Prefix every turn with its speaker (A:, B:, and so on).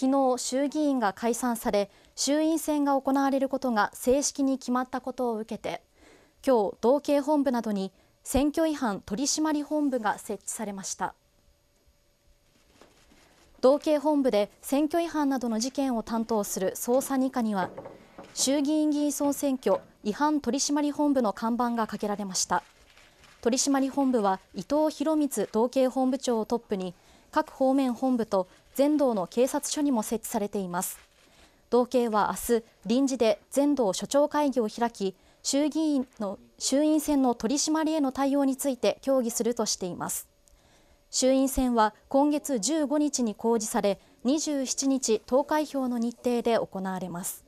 A: 昨日衆議院が解散され衆院選が行われることが正式に決まったことを受けて今日道警本部などに選挙違反取締り本部が設置されました道警本部で選挙違反などの事件を担当する捜査二課には衆議院議員総選挙違反取締り本部の看板がかけられました取締本部は伊藤博光道警本部長をトップに各方面本部と全道の警察署にも設置されています道警は明日臨時で全道署長会議を開き衆議院の衆院選の取り締まりへの対応について協議するとしています衆院選は今月15日に公示され27日投開票の日程で行われます